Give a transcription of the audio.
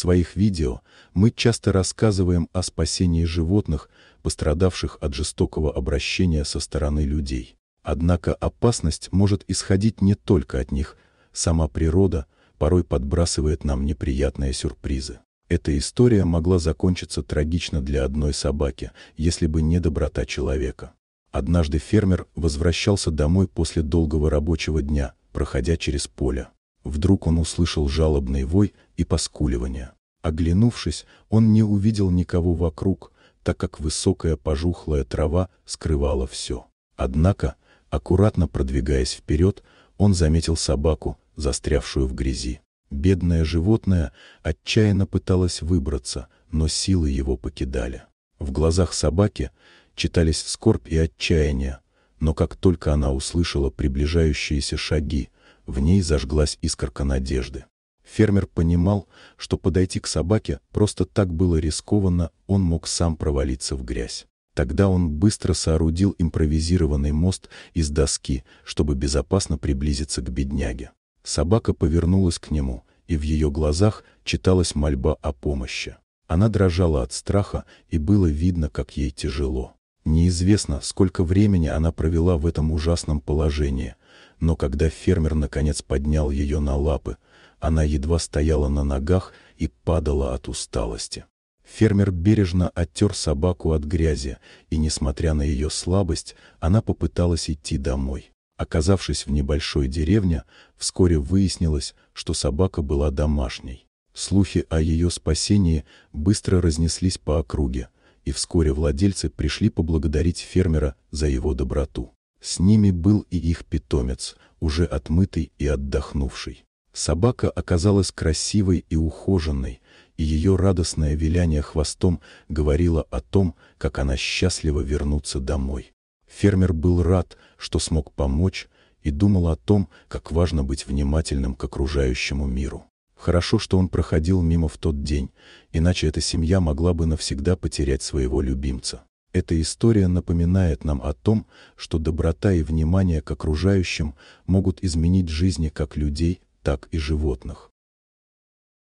своих видео мы часто рассказываем о спасении животных, пострадавших от жестокого обращения со стороны людей. Однако опасность может исходить не только от них, сама природа порой подбрасывает нам неприятные сюрпризы. Эта история могла закончиться трагично для одной собаки, если бы не доброта человека. Однажды фермер возвращался домой после долгого рабочего дня, проходя через поле. Вдруг он услышал жалобный вой и поскуливание. Оглянувшись, он не увидел никого вокруг, так как высокая пожухлая трава скрывала все. Однако, аккуратно продвигаясь вперед, он заметил собаку, застрявшую в грязи. Бедное животное отчаянно пыталось выбраться, но силы его покидали. В глазах собаки читались скорбь и отчаяние, но как только она услышала приближающиеся шаги, в ней зажглась искорка надежды. Фермер понимал, что подойти к собаке просто так было рискованно, он мог сам провалиться в грязь. Тогда он быстро соорудил импровизированный мост из доски, чтобы безопасно приблизиться к бедняге. Собака повернулась к нему, и в ее глазах читалась мольба о помощи. Она дрожала от страха, и было видно, как ей тяжело. Неизвестно, сколько времени она провела в этом ужасном положении, но когда фермер наконец поднял ее на лапы, она едва стояла на ногах и падала от усталости. Фермер бережно оттер собаку от грязи, и, несмотря на ее слабость, она попыталась идти домой. Оказавшись в небольшой деревне, вскоре выяснилось, что собака была домашней. Слухи о ее спасении быстро разнеслись по округе, и вскоре владельцы пришли поблагодарить фермера за его доброту. С ними был и их питомец, уже отмытый и отдохнувший. Собака оказалась красивой и ухоженной, и ее радостное виляние хвостом говорило о том, как она счастлива вернуться домой. Фермер был рад, что смог помочь, и думал о том, как важно быть внимательным к окружающему миру. Хорошо, что он проходил мимо в тот день, иначе эта семья могла бы навсегда потерять своего любимца. Эта история напоминает нам о том, что доброта и внимание к окружающим могут изменить жизни как людей, так и животных.